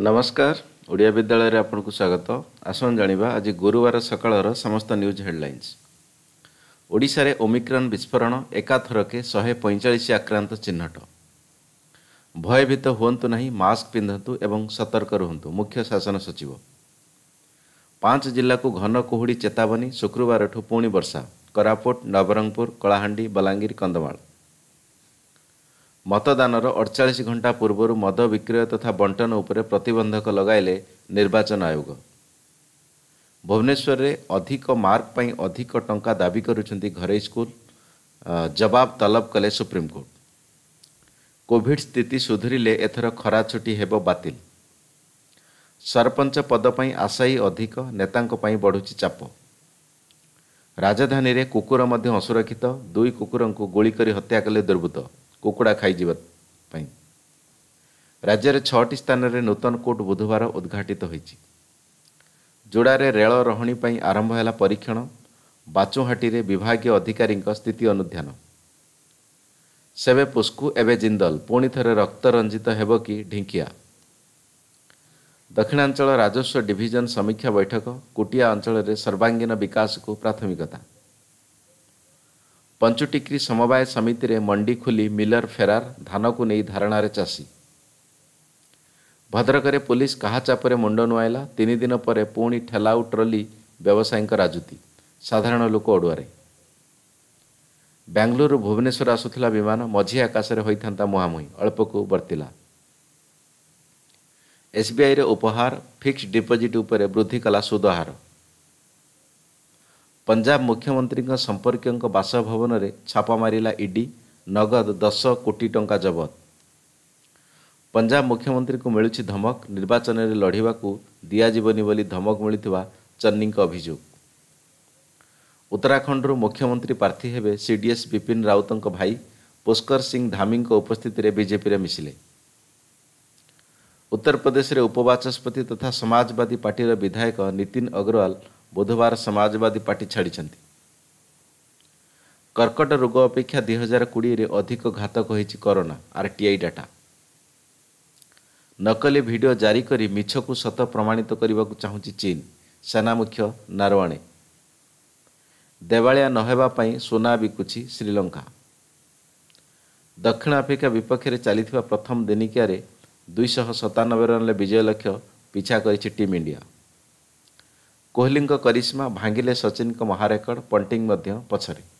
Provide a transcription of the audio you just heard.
ନମସ୍କାର ଓଡ଼ିଆ ବିଦ୍ୟାଳୟରେ ଆପଣଙ୍କୁ ସ୍ୱାଗତ ଆସନ୍ତୁ ଜାଣିବା ଆଜି ଗୁରୁବାର ସକାଳର ସମସ୍ତ ନ୍ୟୁଜ୍ ହେଡ଼ଲାଇନ୍ସ ଓଡ଼ିଶାରେ ଓମିକ୍ରନ୍ ବିସ୍ଫୋରଣ ଏକାଥରକେ ଶହେ ପଇଁଚାଳିଶ ଆକ୍ରାନ୍ତ ଚିହ୍ନଟ ଭୟଭୀତ ହୁଅନ୍ତୁ ନାହିଁ ମାସ୍କ ପିନ୍ଧନ୍ତୁ ଏବଂ ସତର୍କ ରୁହନ୍ତୁ ମୁଖ୍ୟ ଶାସନ ସଚିବ ପାଞ୍ଚ ଜିଲ୍ଲାକୁ ଘନ କୁହୁଡ଼ି ଚେତାବନୀ ଶୁକ୍ରବାରଠୁ ପୁଣି ବର୍ଷା କୋରାପୁଟ ନବରଙ୍ଗପୁର କଳାହାଣ୍ଡି ବଲାଙ୍ଗୀର କନ୍ଧମାଳ ମତଦାନର ଅଡ଼ଚାଳିଶ ଘଣ୍ଟା ପୂର୍ବରୁ ମଦ ବିକ୍ରୟ ତଥା ବଣ୍ଟନ ଉପରେ ପ୍ରତିବନ୍ଧକ ଲଗାଇଲେ ନିର୍ବାଚନ ଆୟୋଗ ଭୁବନେଶ୍ୱରରେ ଅଧିକ ମାର୍କ ପାଇଁ ଅଧିକ ଟଙ୍କା ଦାବି କରୁଛନ୍ତି ଘରୋଇ ସ୍କୁଲ ଜବାବ ତଲବ କଲେ ସୁପ୍ରିମକୋର୍ଟ କୋଭିଡ ସ୍ଥିତି ସୁଧୁରିଲେ ଏଥର ଖରା ଛୁଟି ହେବ ବାତିଲ ସରପଞ୍ଚ ପଦ ପାଇଁ ଆଶାୟୀ ଅଧିକ ନେତାଙ୍କ ପାଇଁ ବଢ଼ୁଛି ଚାପ ରାଜଧାନୀରେ କୁକୁର ମଧ୍ୟ ଅସୁରକ୍ଷିତ ଦୁଇ କୁକୁରଙ୍କୁ ଗୁଳି କରି ହତ୍ୟା କଲେ ଦୁର୍ବୃତ୍ତ କୁକୁଡ଼ା ଖାଇଯିବା ପାଇଁ ରାଜ୍ୟରେ ଛଅଟି ସ୍ଥାନରେ ନୂତନ କୋର୍ଟ ବୁଧବାର ଉଦ୍ଘାଟିତ ହୋଇଛି ଯୋଡ଼ାରେ ରେଳ ରହଣି ପାଇଁ ଆରମ୍ଭ ହେଲା ପରୀକ୍ଷଣ ବାଚୁହାଟିରେ ବିଭାଗୀୟ ଅଧିକାରୀଙ୍କ ସ୍ଥିତି ଅନୁଧ୍ୟାନ ସେବେ ପୁଷ୍କୁ ଏବେ ଜିନ୍ଦଲ ପୁଣି ଥରେ ରକ୍ତରଞ୍ଜିତ ହେବ କି ଢିଙ୍କିଆ ଦକ୍ଷିଣାଞ୍ଚଳ ରାଜସ୍ୱ ଡିଭିଜନ ସମୀକ୍ଷା ବୈଠକ କୁଟିଆ ଅଞ୍ଚଳରେ ସର୍ବାଙ୍ଗୀନ ବିକାଶକୁ ପ୍ରାଥମିକତା ପଞ୍ଚୁଟିକ୍ରି ସମବାୟ ସମିତିରେ ମଣ୍ଡି ଖୋଲି ମିଲର ଫେରାର ଧାନକୁ ନେଇ ଧାରଣାରେ ଚାଷୀ ଭଦ୍ରକରେ ପୁଲିସ କାହା ଚାପରେ ମୁଣ୍ଡ ନୁଆଇଲା ତିନି ଦିନ ପରେ ପୁଣି ଠେଲାଉ ଟ୍ରଲି ବ୍ୟବସାୟୀଙ୍କ ରାଜୁତି ସାଧାରଣ ଲୋକ ଅଡ଼ୁଆରେ ବାଙ୍ଗାଲୋରରୁ ଭୁବନେଶ୍ୱର ଆସୁଥିଲା ବିମାନ ମଝି ଆକାଶରେ ହୋଇଥାନ୍ତା ମୁହାଁମୁହିଁ ଅଳ୍ପକୁ ବର୍ତ୍ତିଲା ଏସ୍ବିଆଇରେ ଉପହାର ଫିକ୍ସଡ୍ ଡିପୋଜିଟ୍ ଉପରେ ବୃଦ୍ଧି କଲା ସୁଧହାର ପଞ୍ଜାବ ମୁଖ୍ୟମନ୍ତ୍ରୀଙ୍କ ସମ୍ପର୍କୀୟଙ୍କ ବାସଭବନରେ ଛାପା ମାରିଲା ଇଡି ନଗଦ ଦଶ କୋଟି ଟଙ୍କା ଜବତ ପଞ୍ଜାବ ମୁଖ୍ୟମନ୍ତ୍ରୀଙ୍କୁ ମିଳୁଛି ଧମକ ନିର୍ବାଚନରେ ଲଢ଼ିବାକୁ ଦିଆଯିବନି ବୋଲି ଧମକ ମିଳିଥିବା ଚନ୍ନିଙ୍କ ଅଭିଯୋଗ ଉତ୍ତରାଖଣ୍ଡରୁ ମୁଖ୍ୟମନ୍ତ୍ରୀ ପ୍ରାର୍ଥୀ ହେବେ ସିଡିଏସ୍ ବିପିନ ରାଉତଙ୍କ ଭାଇ ପୁଷ୍କର ସିଂ ଧାମୀଙ୍କ ଉପସ୍ଥିତିରେ ବିଜେପିରେ ମିଶିଲେ ଉତ୍ତରପ୍ରଦେଶରେ ଉପବାଚସ୍ପତି ତଥା ସମାଜବାଦୀ ପାର୍ଟିର ବିଧାୟକ ନୀତିନ ଅଗ୍ରୱାଲ ବୁଧବାର ସମାଜବାଦୀ ପାର୍ଟି ଛାଡ଼ିଛନ୍ତି କର୍କଟ ରୋଗ ଅପେକ୍ଷା ଦୁଇ ହଜାର କୋଡ଼ିଏରେ ଅଧିକ ଘାତକ ହୋଇଛି କରୋନା ଆର୍ଟିଆଇ ଡାଟା ନକଲି ଭିଡ଼ିଓ ଜାରି କରି ମିଛକୁ ସତ ପ୍ରମାଣିତ କରିବାକୁ ଚାହୁଁଛି ଚୀନ୍ ସେନା ମୁଖ୍ୟ ନାରୱାଣେ ଦେବାଳିଆ ନ ହେବା ପାଇଁ ସୁନା ବିକୁଛି ଶ୍ରୀଲଙ୍କା ଦକ୍ଷିଣ ଆଫ୍ରିକା ବିପକ୍ଷରେ ଚାଲିଥିବା ପ୍ରଥମ ଦିନିକିଆରେ ଦୁଇଶହ ସତାନବେ ରନ୍ରେ ବିଜୟ ଲକ୍ଷ୍ୟ ପିଛା କରିଛି ଟିମ୍ ଇଣ୍ଡିଆ କୋହଲିଙ୍କ କରିସ୍ମା ଭାଙ୍ଗିଲେ ସଚିନଙ୍କ ମହାରେକର୍ଡ ପଣ୍ଟିଂ ମଧ୍ୟ ପଛରେ